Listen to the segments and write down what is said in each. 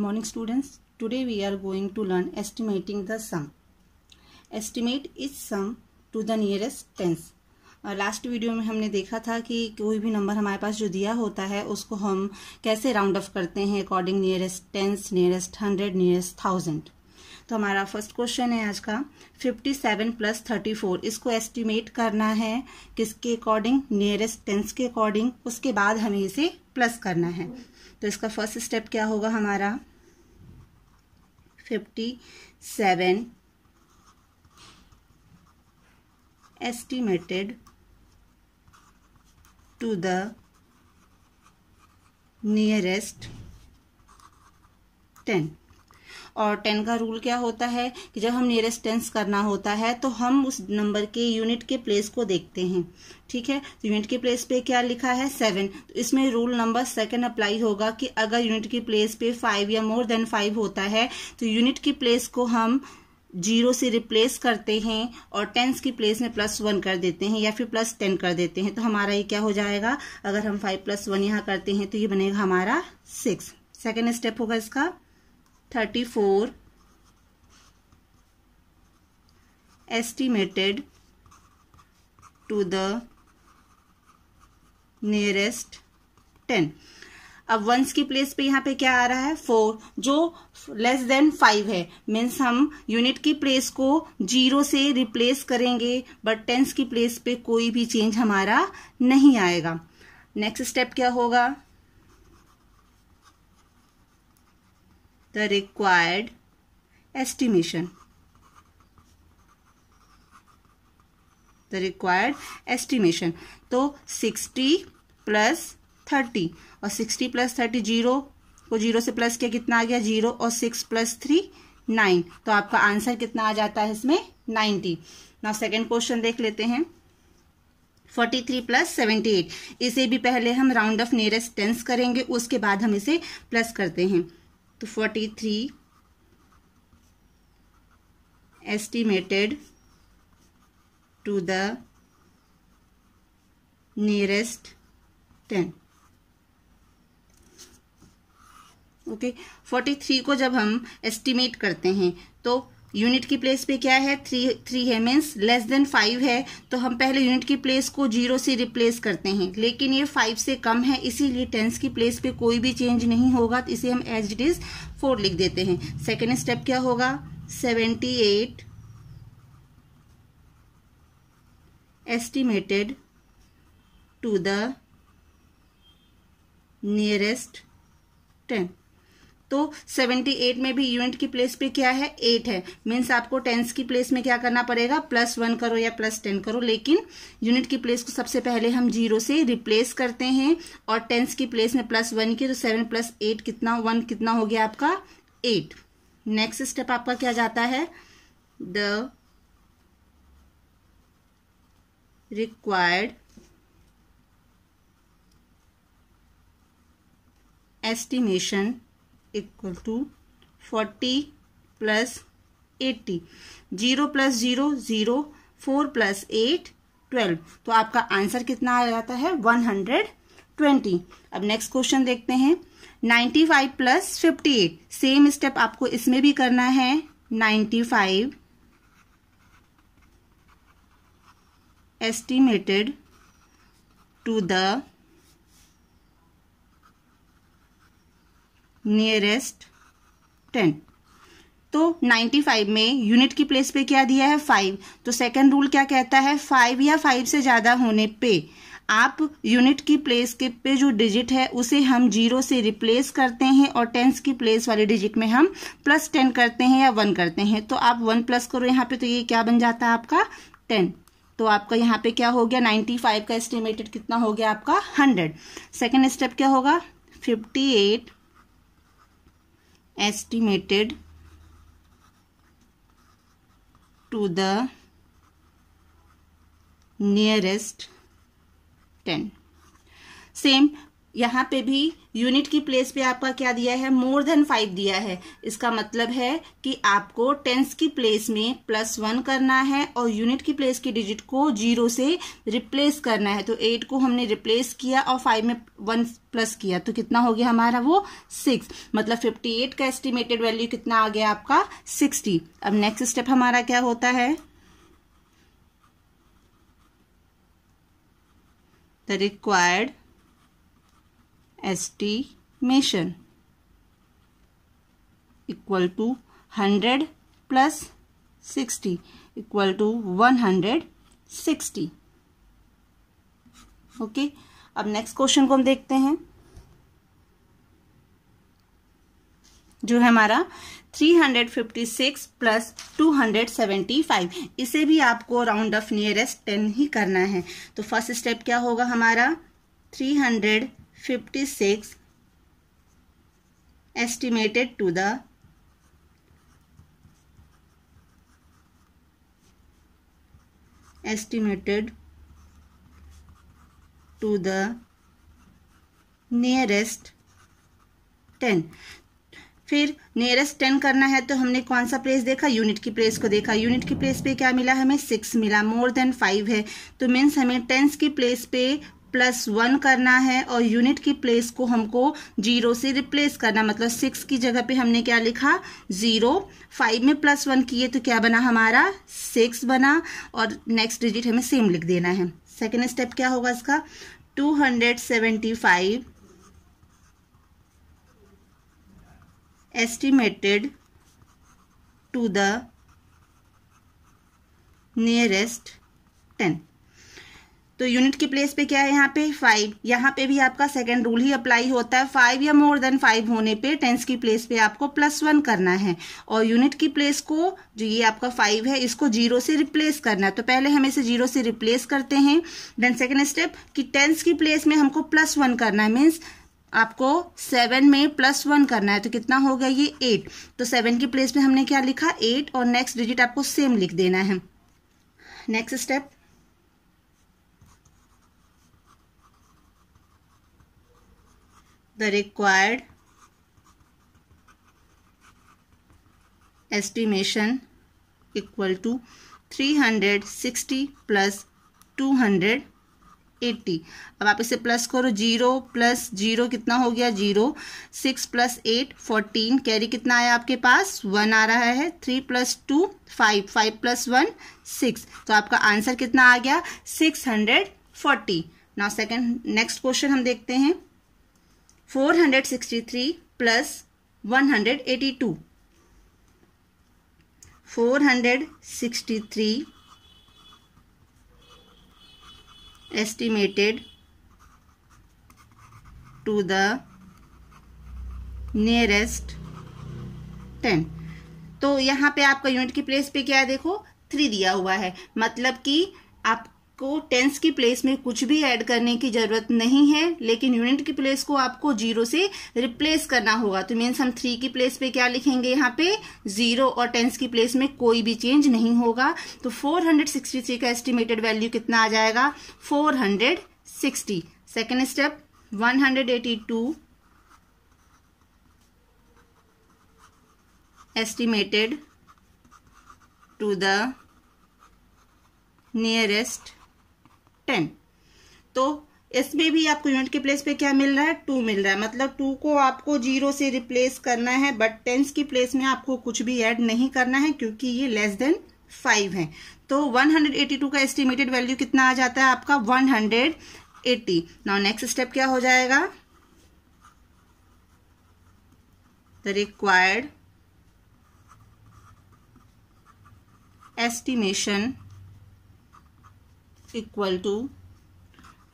Morning morning students today we are going to learn estimating the sum estimate is sum to the nearest tens last uh, video में हमने देखा था कि कोई भी number हमारे पास जो दिया होता है उसको हम कैसे राउंड ऑफ करते हैं according nearest tens nearest hundred nearest thousand तो हमारा फर्स्ट क्वेश्चन है आज का fifty seven plus thirty four इसको एस्टिमेट करना है किसके अकॉर्डिंग नियरेस्ट टेंस के अकॉर्डिंग उसके बाद हमें इसे प्लस करना है तो इसका फर्स्ट स्टेप क्या होगा हमारा 57 estimated to the nearest 10 और टेन का रूल क्या होता है कि जब हम नियरेस्ट टेंस करना होता है तो हम उस नंबर के यूनिट के प्लेस को देखते हैं ठीक है तो यूनिट के प्लेस पे क्या लिखा है सेवन तो इसमें रूल नंबर सेकंड अप्लाई होगा कि अगर यूनिट की प्लेस पे फाइव या मोर देन फाइव होता है तो यूनिट की प्लेस को हम जीरो से रिप्लेस करते हैं और टेंस की प्लेस में प्लस वन कर देते हैं या फिर प्लस टेन कर देते हैं तो हमारा ये क्या हो जाएगा अगर हम फाइव प्लस वन यहाँ करते हैं तो ये बनेगा हमारा सिक्स सेकेंड स्टेप होगा इसका four estimated to the nearest ten अब वंस की प्लेस पे यहाँ पे क्या आ रहा है फोर जो लेस देन फाइव है मीन्स हम यूनिट की प्लेस को जीरो से रिप्लेस करेंगे बट टेंस की प्लेस पे कोई भी चेंज हमारा नहीं आएगा नेक्स्ट स्टेप क्या होगा the required estimation the required estimation तो 60 प्लस 30 और 60 प्लस 30 जीरो को जीरो से प्लस किया कितना आ गया जीरो और सिक्स प्लस थ्री नाइन तो आपका आंसर कितना आ जाता है इसमें नाइन्टी ना सेकंड क्वेश्चन देख लेते हैं forty three plus seventy eight इसे भी पहले हम राउंड ऑफ नियरेस्ट टेंस करेंगे उसके बाद हम इसे प्लस करते हैं to 43 estimated to the nearest 10 okay okay, 43 को जब हम एस्टिमेट करते हैं तो यूनिट की प्लेस पे क्या है थ्री थ्री है मीन्स लेस देन फाइव है तो हम पहले यूनिट की प्लेस को जीरो से रिप्लेस करते हैं लेकिन ये फाइव से कम है इसीलिए टेंस की प्लेस पे कोई भी चेंज नहीं होगा तो इसे हम एज इट इज फोर लिख देते हैं सेकेंड स्टेप क्या होगा seventy eight estimated to the nearest tenth तो 78 में भी यूनिट की प्लेस पे क्या है एट है मीन्स आपको टेंस की प्लेस में क्या करना पड़ेगा प्लस वन करो या प्लस टेन करो लेकिन यूनिट की प्लेस को सबसे पहले हम जीरो से रिप्लेस करते हैं और टेंस की प्लेस में प्लस वन की तो सेवन प्लस एट कितना वन कितना हो गया आपका एट नेक्स्ट स्टेप आपका क्या जाता है the required estimation equal to forty plus eighty zero plus zero zero four plus eight twelve तो आपका आंसर कितना आ जाता है वन हंड्रेड ट्वेंटी अब नेक्स्ट क्वेश्चन देखते हैं ninety five plus fifty eight same step आपको इसमें भी करना है ninety five estimated to the nearest ten तो 95 में यूनिट की प्लेस पे क्या दिया है फाइव तो सेकंड रूल क्या कहता है फाइव या फाइव से ज़्यादा होने पे आप यूनिट की प्लेस के पे जो डिजिट है उसे हम जीरो से रिप्लेस करते हैं और टेंस की प्लेस वाले डिजिट में हम प्लस टेन करते हैं या वन करते हैं तो आप वन प्लस करो यहाँ पे तो ये क्या बन जाता है आपका टेन तो आपका यहाँ पे क्या हो गया नाइन्टी फाइव का एस्टिमेटेड कितना हो गया आपका हंड्रेड सेकेंड स्टेप क्या होगा fifty eight estimated to the nearest 10 same यहाँ पे भी यूनिट की प्लेस पे आपका क्या दिया है मोर देन फाइव दिया है इसका मतलब है कि आपको टेंस की प्लेस में प्लस वन करना है और यूनिट की प्लेस की डिजिट को जीरो से रिप्लेस करना है तो एट को हमने रिप्लेस किया और फाइव में वन प्लस किया तो कितना हो गया हमारा वो सिक्स मतलब फिफ्टी एट का एस्टिमेटेड वैल्यू कितना आ गया आपका सिक्सटी अब नेक्स्ट स्टेप हमारा क्या होता है the required estimation equal to 100 plus 60 equal to 160 okay okay? अब नेक्स्ट क्वेश्चन को हम देखते हैं जो है हमारा 356 प्लस 275 इसे भी आपको राउंड ऑफ नियरेस्ट 10 ही करना है तो फर्स्ट स्टेप क्या होगा हमारा 56 estimated to the estimated to the nearest ten फिर नियरेस्ट टेन करना है तो हमने कौन सा प्लेस देखा यूनिट की प्लेस को देखा यूनिट की प्लेस पे क्या मिला हमें सिक्स मिला मोर देन फाइव है तो मीन्स हमें टेंस की प्लेस पे प्लस वन करना है और यूनिट की प्लेस को हमको जीरो से रिप्लेस करना मतलब सिक्स की जगह पे हमने क्या लिखा जीरो फाइव में प्लस वन किए तो क्या बना हमारा सिक्स बना और नेक्स्ट डिजिट हमें सेम लिख देना है सेकेंड स्टेप क्या होगा इसका two hundred seventy five estimated to the nearest 10 तो यूनिट की प्लेस पे क्या है यहाँ पे फाइव यहाँ पे भी आपका सेकेंड रूल ही अप्लाई होता है फाइव या मोर देन फाइव होने पे टेंस की प्लेस पे आपको प्लस वन करना है और यूनिट की प्लेस को जो ये आपका फाइव है इसको जीरो से रिप्लेस करना है तो पहले हम इसे जीरो से रिप्लेस करते हैं देन सेकेंड स्टेप कि टेंस की प्लेस में हमको प्लस वन करना है मीन्स आपको सेवन में प्लस वन करना है तो कितना हो गया ये एट तो सेवन की प्लेस में हमने क्या लिखा एट और नेक्स्ट डिजिट आपको सेम लिख देना है next step the required estimation equal to 360 plus 200 eighty अब आप इसे प्लस करो जीरो प्लस जीरो कितना हो गया zero six plus eight fourteen carry कितना आया आपके पास वन आ रहा है three plus two five five plus one six तो आपका आंसर कितना आ गया six hundred forty now second next question हम देखते हैं 463 plus 182. 463 estimated to the nearest 10. तो यहां पे आपका यूनिट की प्लेस पे क्या है देखो थ्री दिया हुआ है मतलब कि आप आपको टेंस की प्लेस में कुछ भी ऐड करने की जरूरत नहीं है लेकिन यूनिट की प्लेस को आपको जीरो से रिप्लेस करना होगा तो मीन्स हम थ्री की प्लेस पे क्या लिखेंगे यहाँ पे जीरो और टेंस की प्लेस में कोई भी चेंज नहीं होगा तो 463 का एस्टिमेटेड वैल्यू कितना आ जाएगा 460 second step 182 estimated to the nearest ten तो इसमें भी आपको यूनिट के प्लेस पे क्या मिल रहा है टू मिल रहा है मतलब टू को आपको जीरो से रिप्लेस करना है बट टेंस की प्लेस में आपको कुछ भी ऐड नहीं करना है क्योंकि ये लेस देन फाइव है तो 182 का एस्टिमेटेड वैल्यू कितना आ जाता है आपका 180 नाउ नेक्स्ट स्टेप क्या हो जाएगा the required estimation equal to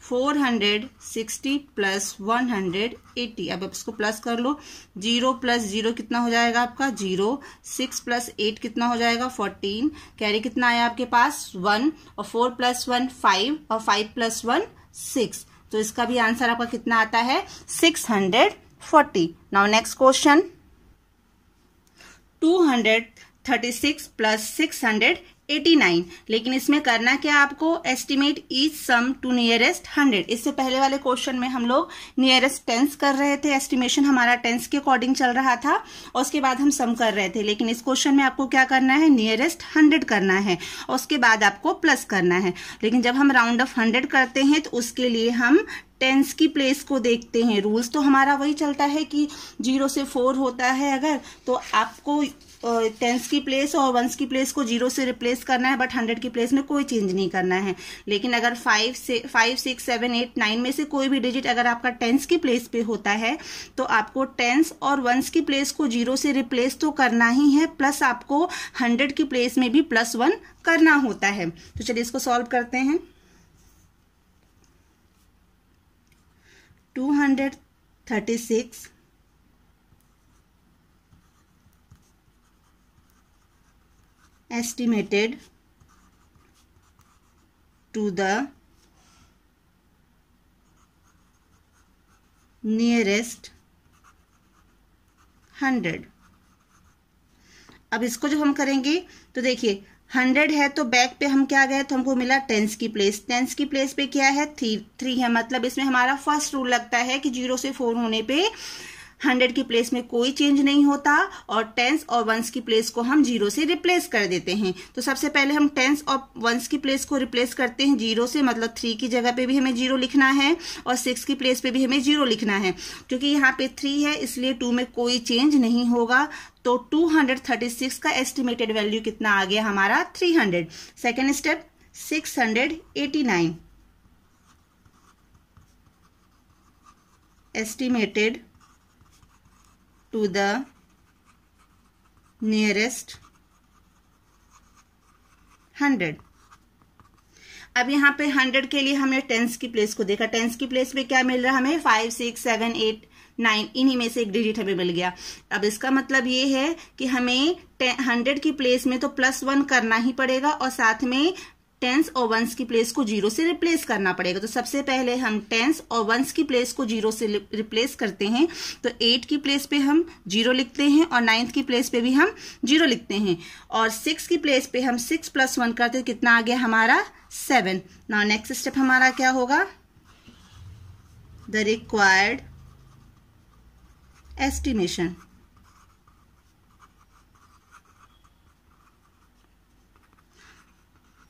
four hundred sixty plus one hundred eighty अब आप इसको प्लस कर लो जीरो प्लस जीरो कितना हो जाएगा आपका जीरो सिक्स प्लस एट कितना हो जाएगा फोर्टीन कैरी कितना आया आपके पास वन और फोर प्लस वन फाइव और फाइव प्लस वन सिक्स तो इसका भी आंसर आपका कितना आता है six hundred forty now next question two hundred thirty six plus six hundred 89 लेकिन इसमें करना क्या आपको estimate is sum to nearest 100 इससे पहले वाले क्वेश्चन में हम लोग नियरेस्ट टेंस कर रहे थे एस्टिमेशन हमारा टेंस के अकॉर्डिंग चल रहा था और उसके बाद हम सम कर रहे थे लेकिन इस क्वेश्चन में आपको क्या करना है नियरेस्ट 100 करना है और उसके बाद आपको प्लस करना है लेकिन जब हम राउंड ऑफ हंड्रेड करते हैं तो उसके लिए हम टेंस की प्लेस को देखते हैं रूल्स तो हमारा वही चलता है कि जीरो से फोर होता है अगर तो आपको टेंस की प्लेस और वंस की प्लेस को जीरो से रिप्लेस करना है बट हंड्रेड की प्लेस में कोई चेंज नहीं करना है लेकिन अगर फाइव से five six seven eight nine में से कोई भी डिजिट अगर आपका टेंस की प्लेस पे होता है तो आपको टेंस और वंस की प्लेस को जीरो से रिप्लेस तो करना ही है प्लस आपको हंड्रेड की प्लेस में भी प्लस वन करना होता है तो चलिए इसको सॉल्व करते हैं two hundred thirty six estimated to the nearest hundred अब इसको जब हम करेंगे तो देखिए हंड्रेड है तो बैक पे हम क्या गए तो हमको मिला टेंस की प्लेस टेंस की प्लेस पे क्या है थ्री थ्री है मतलब इसमें हमारा फर्स्ट रूल लगता है कि जीरो से फोर होने पे हंड्रेड की प्लेस में कोई चेंज नहीं होता और टेंस और वंस की प्लेस को हम जीरो से रिप्लेस कर देते हैं तो सबसे पहले हम टेंस और वंस की प्लेस को रिप्लेस करते हैं जीरो से मतलब थ्री की जगह पे भी हमें जीरो लिखना है और सिक्स की प्लेस पे भी हमें जीरो लिखना है क्योंकि यहाँ पे थ्री है इसलिए टू में कोई चेंज नहीं होगा तो 236 का एस्टिमेटेड वैल्यू कितना आ गया हमारा 300 second step 689 estimated to the nearest hundred अब यहाँ पे हंड्रेड के लिए हमने टेंस की प्लेस को देखा टेंस की प्लेस पे क्या मिल रहा हमें five six seven eight nine इन्हीं में से एक डिजिट हमें मिल गया अब इसका मतलब ये है कि हमें हंड्रेड की प्लेस में तो प्लस वन करना ही पड़ेगा और साथ में टेंस और वंस की प्लेस को जीरो से रिप्लेस करना पड़ेगा तो सबसे पहले हम टेंस और वंस की प्लेस को जीरो से रिप्लेस करते हैं तो एट की प्लेस पे हम जीरो लिखते हैं और नाइन्थ की प्लेस पे भी हम जीरो लिखते हैं और सिक्स की प्लेस पे हम सिक्स प्लस वन करते तो कितना आ गया हमारा सेवन ना नेक्स्ट स्टेप हमारा क्या होगा the required estimation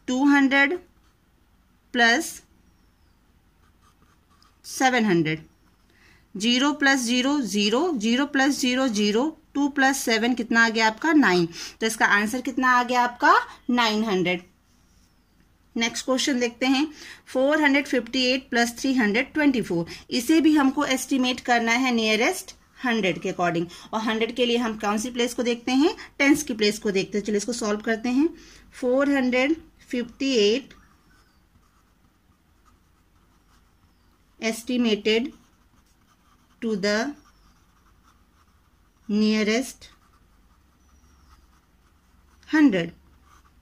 two hundred plus seven hundred zero plus zero zero zero plus zero zero two plus seven कितना आ गया आपका नाइन तो इसका आंसर कितना आ गया आपका नाइन हंड्रेड नेक्स्ट क्वेश्चन देखते हैं 458 प्लस 324 इसे भी हमको एस्टिमेट करना है नियरेस्ट 100 के अकॉर्डिंग और 100 के लिए हम कौन सी प्लेस को देखते हैं टेंस की प्लेस को देखते हैं चलिए इसको सॉल्व करते हैं 400 58 estimated to the nearest 100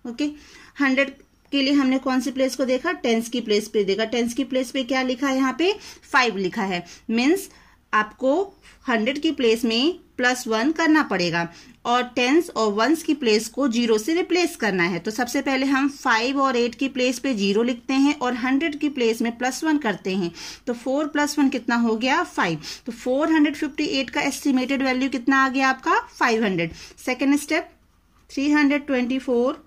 okay okay? 100 के लिए हमने कौन सी प्लेस को देखा टेंस की प्लेस पे देखा टेंस की प्लेस पे क्या लिखा है यहाँ पे फाइव लिखा है मीन्स आपको हंड्रेड की प्लेस में प्लस वन करना पड़ेगा और टेंस और वंस की प्लेस को जीरो से रिप्लेस करना है तो सबसे पहले हम फाइव और एट की प्लेस पे जीरो लिखते हैं और हंड्रेड की प्लेस में प्लस वन करते हैं तो फोर प्लस वन कितना हो गया फाइव तो फोर हंड्रेड फिफ्टी एट का एस्टिमेटेड वैल्यू कितना आ गया आपका five hundred second step three hundred twenty four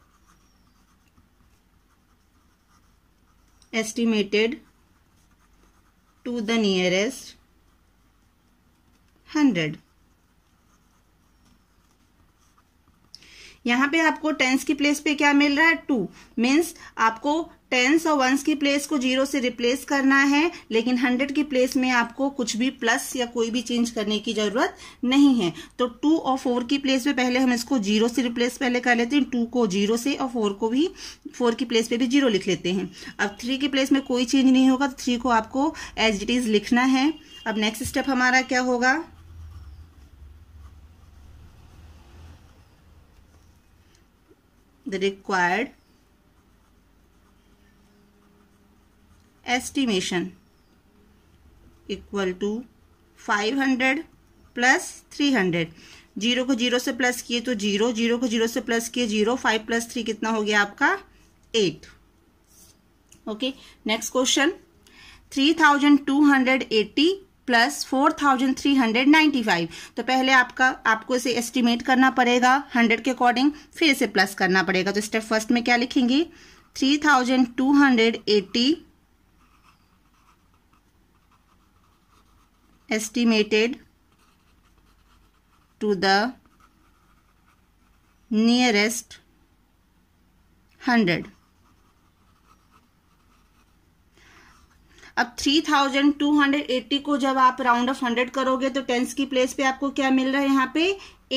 estimated to the nearest hundred यहां पे आपको टेंस की प्लेस पे क्या मिल रहा है टू मीन्स आपको टेंस और वंस की प्लेस को जीरो से रिप्लेस करना है लेकिन हंड्रेड की प्लेस में आपको कुछ भी प्लस या कोई भी चेंज करने की जरूरत नहीं है तो टू और फोर की प्लेस पे पहले हम इसको जीरो से रिप्लेस पहले कर लेते हैं टू को जीरो से और फोर को भी फोर की प्लेस पे भी जीरो लिख लेते हैं अब थ्री की प्लेस में कोई चेंज नहीं होगा तो थ्री को आपको एज इट इज लिखना है अब नेक्स्ट स्टेप हमारा क्या होगा the required estimation equal to 500 plus 300 zero को जीरो से प्लस किए तो जीरो जीरो को जीरो से प्लस किए जीरो फाइव प्लस थ्री कितना हो गया आपका eight okay next question three thousand two hundred eighty plus four thousand three hundred ninety five तो पहले आपका आपको इसे एस्टिमेट करना पड़ेगा हंड्रेड के अकॉर्डिंग फिर इसे प्लस करना पड़ेगा तो स्टेप फर्स्ट में क्या लिखेंगे three thousand two hundred eighty estimated to the nearest hundred अब 3280 को जब आप राउंड ऑफ 100 करोगे तो टेंस की प्लेस पे आपको क्या मिल रहा है यहाँ पे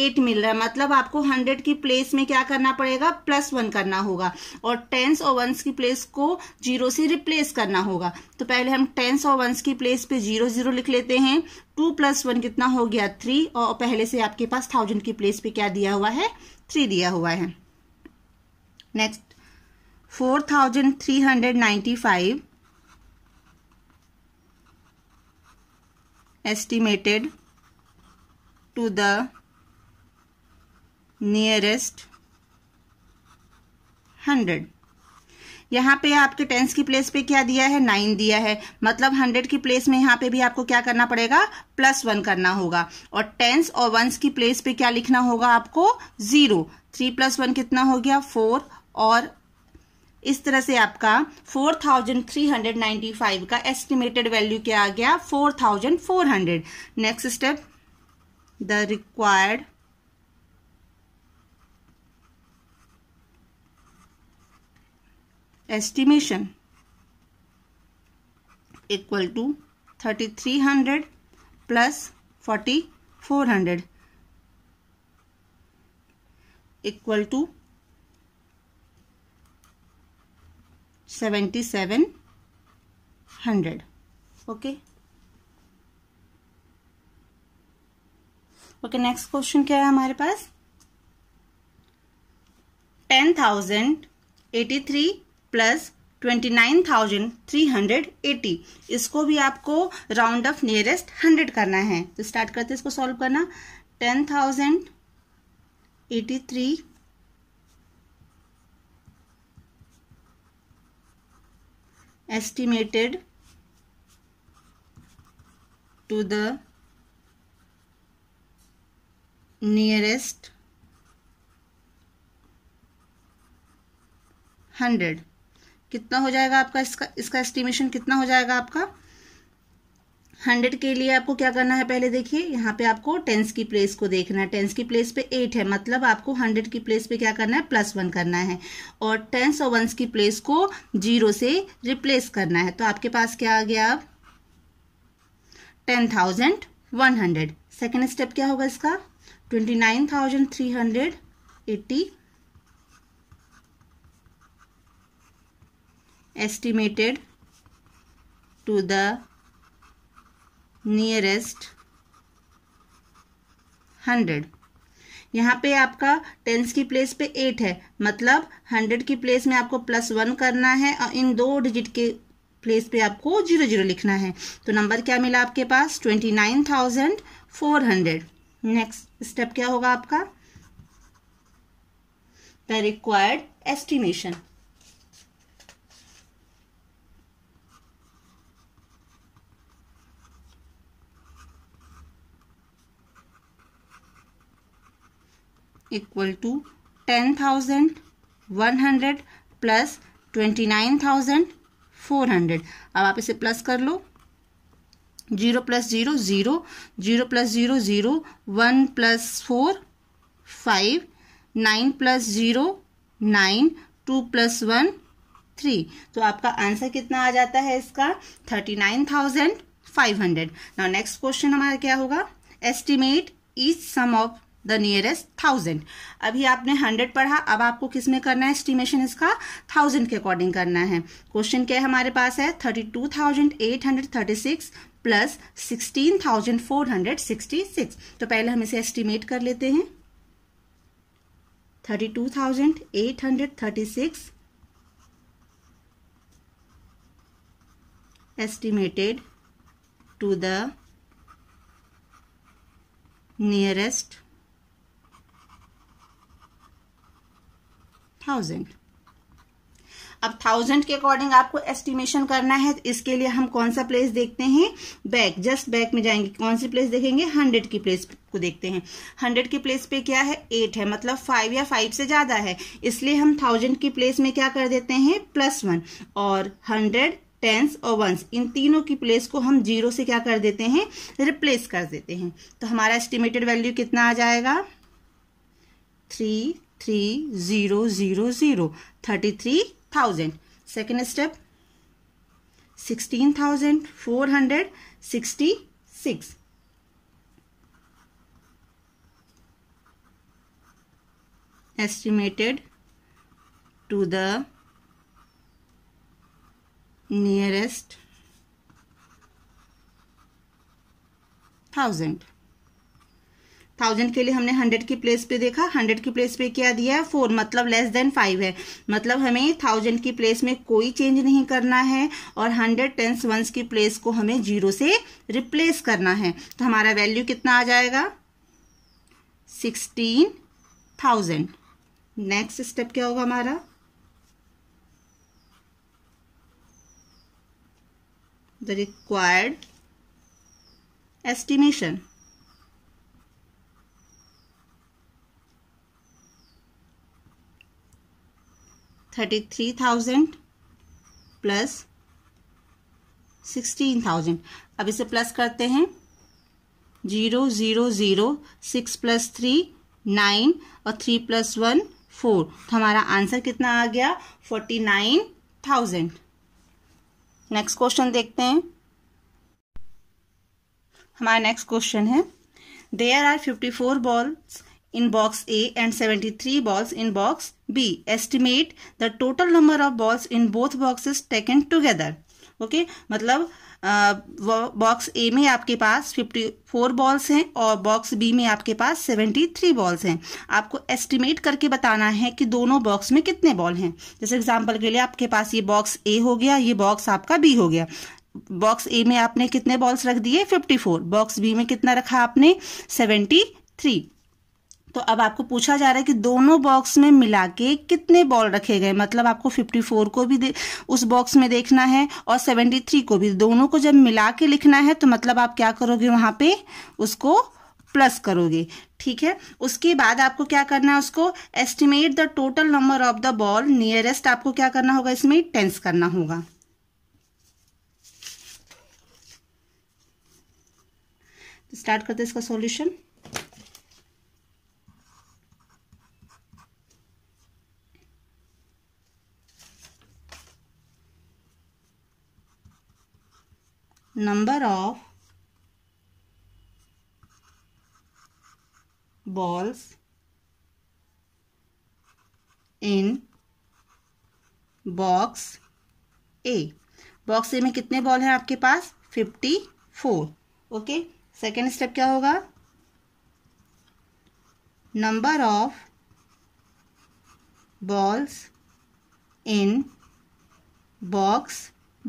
एट मिल रहा है मतलब आपको हंड्रेड की प्लेस में क्या करना पड़ेगा प्लस वन करना होगा और टेंस और वंस की प्लेस को जीरो से रिप्लेस करना होगा तो पहले हम टेंस और वंस की प्लेस पे जीरो जीरो लिख लेते हैं टू प्लस वन कितना हो गया थ्री और पहले से आपके पास थाउजेंड की प्लेस पे क्या दिया हुआ है थ्री दिया हुआ है next four thousand three hundred ninety five estimated to the nearest hundred यहाँ पे आपके टेंस की प्लेस पे क्या दिया है नाइन दिया है मतलब हंड्रेड की प्लेस में यहाँ पे भी आपको क्या करना पड़ेगा प्लस वन करना होगा और टेंस और वंस की प्लेस पे क्या लिखना होगा आपको जीरो थ्री प्लस वन कितना हो गया फोर और इस तरह से आपका 4,395 का एस्टिमेटेड वैल्यू क्या आ गया 4,400 next step the required estimation equal to 3,300 plus 4,400 equal to seventy seven hundred okay okay next question क्या है हमारे पास ten thousand eighty three plus twenty nine thousand three hundred eighty इसको भी आपको राउंड ऑफ नियरेस्ट हंड्रेड करना है तो स्टार्ट करते हैं इसको सॉल्व करना ten thousand eighty three estimated to the nearest 100 कितना हो जाएगा आपका इसका इसका एस्टिमेशन कितना हो जाएगा आपका हंड्रेड के लिए आपको क्या करना है पहले देखिए यहाँ पे आपको टेंस की प्लेस को देखना है टेंस की प्लेस पे एट है मतलब आपको हंड्रेड की प्लेस पे क्या करना है प्लस वन करना है और टेंस और वंस की प्लेस को जीरो से रिप्लेस करना है तो आपके पास क्या आ गया अब ten thousand one hundred second step क्या होगा इसका twenty nine thousand three hundred eighty estimated to the nearest hundred यहाँ पे आपका टेंस की प्लेस पे एट है मतलब हंड्रेड की प्लेस में आपको प्लस वन करना है और इन दो डिजिट के प्लेस पे आपको जीरो जीरो लिखना है तो नंबर क्या मिला आपके पास twenty nine thousand four hundred next step क्या होगा आपका the required estimation equal to ten thousand one hundred plus twenty nine thousand four hundred अब आप इसे प्लस कर लो zero plus zero zero zero plus zero zero one plus four five nine plus zero nine two plus one three तो आपका answer कितना आ जाता है इसका thirty nine thousand five hundred next question हमारा क्या होगा estimate each sum of the nearest thousand अभी आपने हंड्रेड पढ़ा अब आपको किस में करना है एस्टिमेशन इसका थाउजेंड के अकॉर्डिंग करना है क्वेश्चन क्या हमारे पास है thirty two thousand eight hundred thirty six plus sixteen thousand four hundred sixty six तो पहले हम इसे एस्टिमेट कर लेते हैं thirty two thousand eight hundred thirty six estimated to the nearest thousand अब थाउजेंड के अकॉर्डिंग आपको एस्टिमेशन करना है इसके लिए हम कौन सा प्लेस देखते हैं बैक जस्ट बैक में जाएंगे कौन सी प्लेस देखेंगे हंड्रेड की प्लेस को देखते हैं हंड्रेड की प्लेस पे क्या है एट है मतलब फाइव या फाइव से ज्यादा है इसलिए हम थाउजेंड की प्लेस में क्या कर देते हैं प्लस वन और हंड्रेड टेंस और वंस इन तीनों की प्लेस को हम जीरो से क्या कर देते हैं रिप्लेस कर देते हैं तो हमारा एस्टिमेटेड वैल्यू कितना आ जाएगा three zero thirty-three thousand. Second step sixteen thousand four hundred sixty six estimated to the nearest thousand thousand के लिए हमने हंड्रेड की प्लेस पे देखा हंड्रेड की प्लेस पे क्या दिया है फोर मतलब लेस देन फाइव है मतलब हमें थाउजेंड की प्लेस में कोई चेंज नहीं करना है और हंड्रेड टेंस वंस की प्लेस को हमें जीरो से रिप्लेस करना है तो हमारा वैल्यू कितना आ जाएगा सिक्सटीन थाउजेंड नेक्स्ट स्टेप क्या होगा हमारा the required estimation thirty three thousand plus sixteen thousand अब इसे प्लस करते हैं zero zero zero six plus three nine और थ्री प्लस वन फोर तो हमारा आंसर कितना आ गया forty nine thousand next question देखते हैं हमारा नेक्स्ट क्वेश्चन है there are fifty four balls in box A and 73 balls in box B. Estimate the total number of balls in both boxes taken together. Okay okay? मतलब box A में आपके पास 54 balls हैं और box B में आपके पास 73 balls हैं आपको estimate करके बताना है कि दोनों बॉक्स में कितने बॉल हैं जैसे एग्जांपल के लिए आपके पास ये बॉक्स ए हो गया ये बॉक्स आपका बी हो गया बॉक्स ए में आपने कितने बॉल्स रख दिए 54 बॉक्स बी में कितना रखा आपने सेवेंटी तो अब आपको पूछा जा रहा है कि दोनों बॉक्स में मिला के कितने बॉल रखे गए मतलब आपको 54 को भी उस बॉक्स में देखना है और 73 को भी दोनों को जब मिला के लिखना है तो मतलब आप क्या करोगे वहां पे उसको प्लस करोगे ठीक है उसके बाद आपको क्या करना है उसको estimate the total number of the ball nearest आपको क्या करना होगा इसमें टेंस करना होगा स्टार्ट करते इसका solution number of balls in box A box A में कितने बॉल हैं आपके पास fifty four okay second step क्या होगा number of balls in box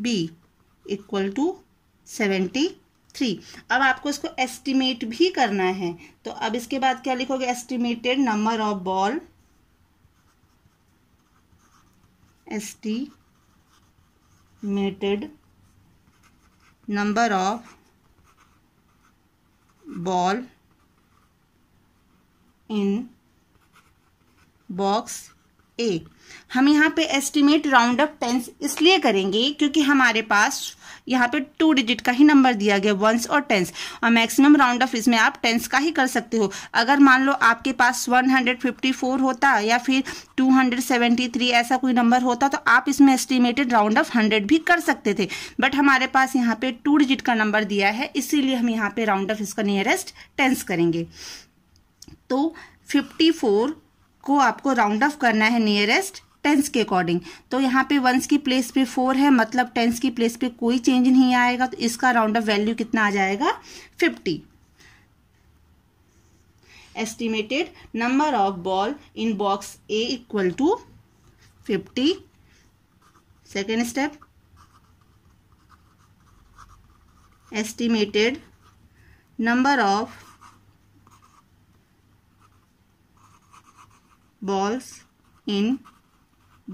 B equal to seventy three अब आपको इसको एस्टिमेट भी करना है तो अब इसके बाद क्या लिखोगे estimated number of ball estimated number of ball in box A हम यहाँ पे एस्टिमेट राउंड अप टेंस इसलिए करेंगे क्योंकि हमारे पास यहाँ पे टू डिजिट का ही नंबर दिया गया वंस और टेंस और मैक्सिमम राउंड ऑफ इसमें आप टेंस का ही कर सकते हो अगर मान लो आपके पास 154 होता या फिर 273 ऐसा कोई नंबर होता तो आप इसमें एस्टिमेटेड राउंड ऑफ 100 भी कर सकते थे बट हमारे पास यहाँ पे टू डिजिट का नंबर दिया है इसीलिए हम यहाँ पे राउंड ऑफ इसका नियरेस्ट टेंस करेंगे तो फिफ्टी को आपको राउंड ऑफ करना है नियरेस्ट टेंस के अकॉर्डिंग तो यहाँ पे वंस की प्लेस पे फोर है मतलब टेंस की प्लेस पे कोई चेंज नहीं आएगा तो इसका राउंड ऑफ वैल्यू कितना आ जाएगा fifty estimated number of ball in box A equal to fifty second step estimated number of balls in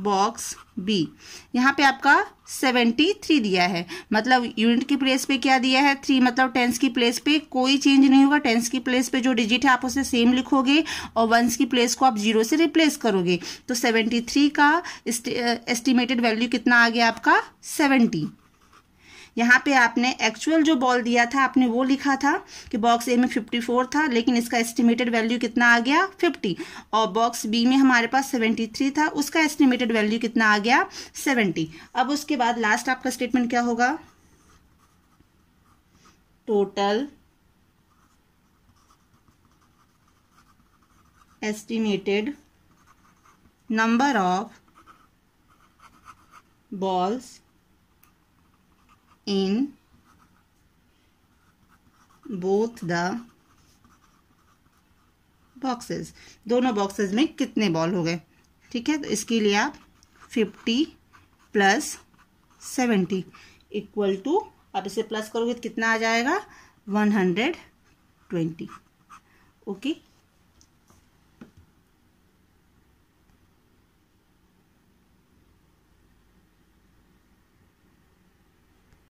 box B यहाँ पे आपका सेवेंटी थ्री दिया है मतलब यूनिट की प्लेस पे क्या दिया है थ्री मतलब टेंस की प्लेस पे कोई चेंज नहीं होगा टेंस की प्लेस पे जो डिजिट है आप उसे सेम लिखोगे और वंस की प्लेस को आप जीरो से रिप्लेस करोगे तो सेवेंटी थ्री का एस्टिमेटेड वैल्यू कितना आ गया आपका सेवेंटी यहाँ पे आपने एक्चुअल जो बॉल दिया था आपने वो लिखा था कि बॉक्स ए में 54 था लेकिन इसका एस्टिमेटेड वैल्यू कितना आ गया 50 और बॉक्स बी में हमारे पास 73 था उसका एस्टिमेटेड वैल्यू कितना आ गया 70 अब उसके बाद लास्ट आपका स्टेटमेंट क्या होगा total estimated number of balls in both the boxes दोनों बॉक्सेस में कितने बॉल हो गए ठीक है तो इसके लिए आप fifty plus seventy equal to आप इसे प्लस करोगे तो कितना आ जाएगा वन हंड्रेड ट्वेंटी ओके